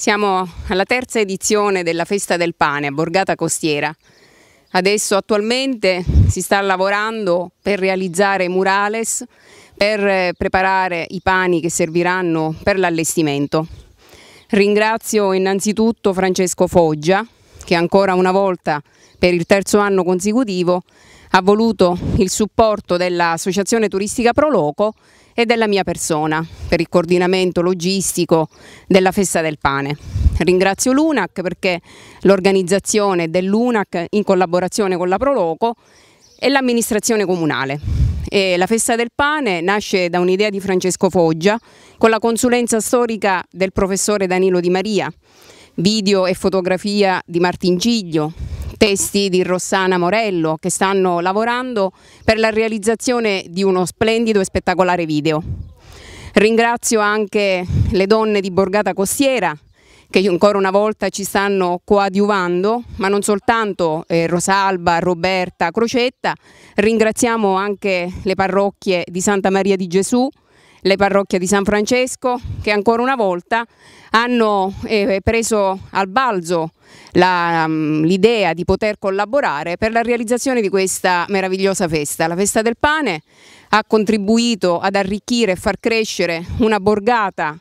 Siamo alla terza edizione della Festa del Pane a Borgata Costiera. Adesso attualmente si sta lavorando per realizzare murales, per eh, preparare i pani che serviranno per l'allestimento. Ringrazio innanzitutto Francesco Foggia che ancora una volta per il terzo anno consecutivo ha voluto il supporto dell'Associazione Turistica Proloco e della mia persona per il coordinamento logistico della Festa del Pane. Ringrazio l'UNAC perché l'organizzazione dell'UNAC in collaborazione con la Proloco e l'amministrazione comunale. E la Festa del Pane nasce da un'idea di Francesco Foggia con la consulenza storica del professore Danilo Di Maria, video e fotografia di Martin Giglio, testi di Rossana Morello che stanno lavorando per la realizzazione di uno splendido e spettacolare video. Ringrazio anche le donne di Borgata Costiera che ancora una volta ci stanno coadiuvando, ma non soltanto eh, Rosalba, Roberta, Crocetta, ringraziamo anche le parrocchie di Santa Maria di Gesù, le parrocchie di San Francesco che ancora una volta hanno eh, preso al balzo mm, l'idea di poter collaborare per la realizzazione di questa meravigliosa festa. La festa del pane ha contribuito ad arricchire e far crescere una borgata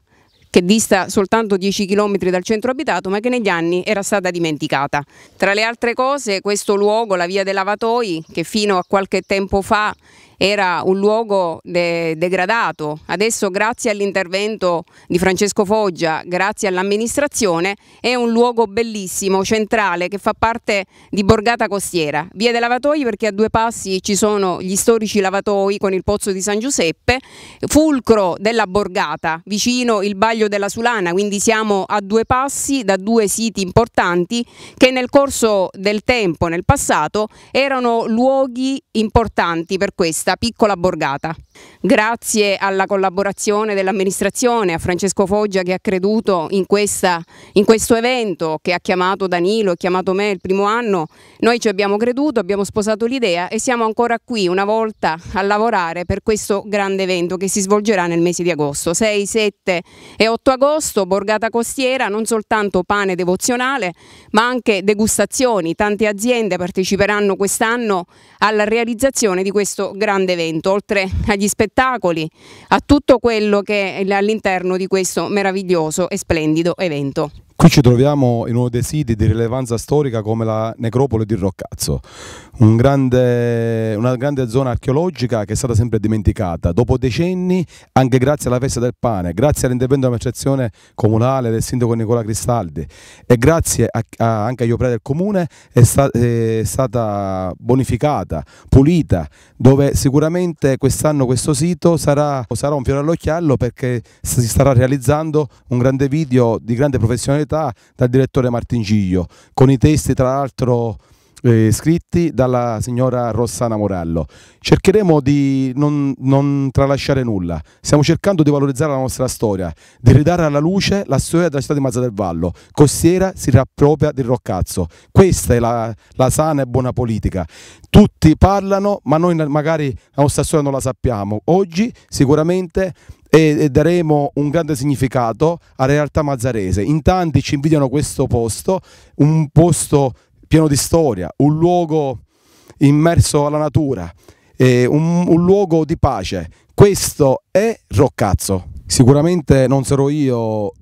che dista soltanto 10 km dal centro abitato ma che negli anni era stata dimenticata. Tra le altre cose questo luogo, la via dei lavatoi, che fino a qualche tempo fa era un luogo de degradato, adesso grazie all'intervento di Francesco Foggia, grazie all'amministrazione, è un luogo bellissimo, centrale, che fa parte di Borgata Costiera. Via dei lavatoi perché a due passi ci sono gli storici lavatoi con il pozzo di San Giuseppe, fulcro della Borgata, vicino il Baglio Taglio della Sulana, quindi siamo a due passi da due siti importanti che nel corso del tempo, nel passato, erano luoghi importanti per questa piccola borgata. Grazie alla collaborazione dell'amministrazione, a Francesco Foggia che ha creduto in, questa, in questo evento, che ha chiamato Danilo, ha chiamato me il primo anno, noi ci abbiamo creduto, abbiamo sposato l'idea e siamo ancora qui una volta a lavorare per questo grande evento che si svolgerà nel mese di agosto, 6, 7 e 8 8 agosto, borgata costiera, non soltanto pane devozionale, ma anche degustazioni. Tante aziende parteciperanno quest'anno alla realizzazione di questo grande evento, oltre agli spettacoli, a tutto quello che è all'interno di questo meraviglioso e splendido evento. Qui ci troviamo in uno dei siti di rilevanza storica come la necropoli di Roccazzo, un grande, una grande zona archeologica che è stata sempre dimenticata. Dopo decenni, anche grazie alla festa del pane, grazie all'intervento dell'amministrazione comunale del sindaco Nicola Cristaldi e grazie a, a, anche agli operai del comune, è, sta, è stata bonificata, pulita, dove sicuramente quest'anno questo sito sarà, sarà un fiore all'occhiello perché si starà realizzando un grande video di grande professionalità società dal direttore Martingiglio, con i testi tra l'altro eh, scritti dalla signora Rossana Morallo. Cercheremo di non, non, tralasciare nulla, stiamo cercando di valorizzare la nostra storia, di ridare alla luce la storia della città di Mazza del Vallo, costiera si rappropria del Roccazzo, questa è la, la sana e buona politica. Tutti parlano ma noi magari la nostra storia non la sappiamo, oggi sicuramente e daremo un grande significato alla realtà mazzarese. In tanti ci invidiano questo posto, un posto pieno di storia, un luogo immerso alla natura, un, un luogo di pace. Questo è Roccazzo. Sicuramente non sarò io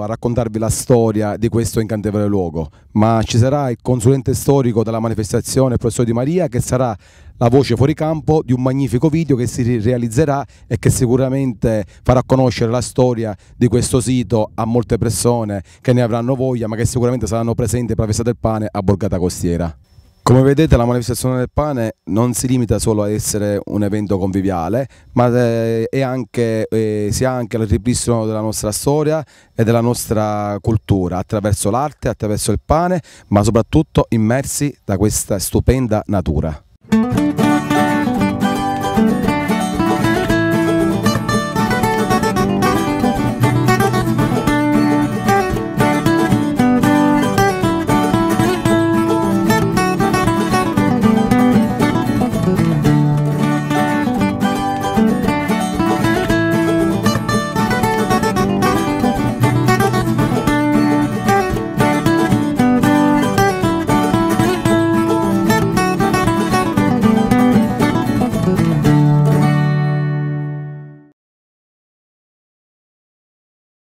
a raccontarvi la storia di questo incantevole luogo, ma ci sarà il consulente storico della manifestazione, il professor Di Maria, che sarà la voce fuori campo di un magnifico video che si realizzerà e che sicuramente farà conoscere la storia di questo sito a molte persone che ne avranno voglia, ma che sicuramente saranno presenti per la festa del pane a Borgata Costiera. Come vedete la manifestazione del pane non si limita solo a essere un evento conviviale, ma eh, anche, eh, si ha anche il ripristino della nostra storia e della nostra cultura attraverso l'arte, attraverso il pane, ma soprattutto immersi da questa stupenda natura.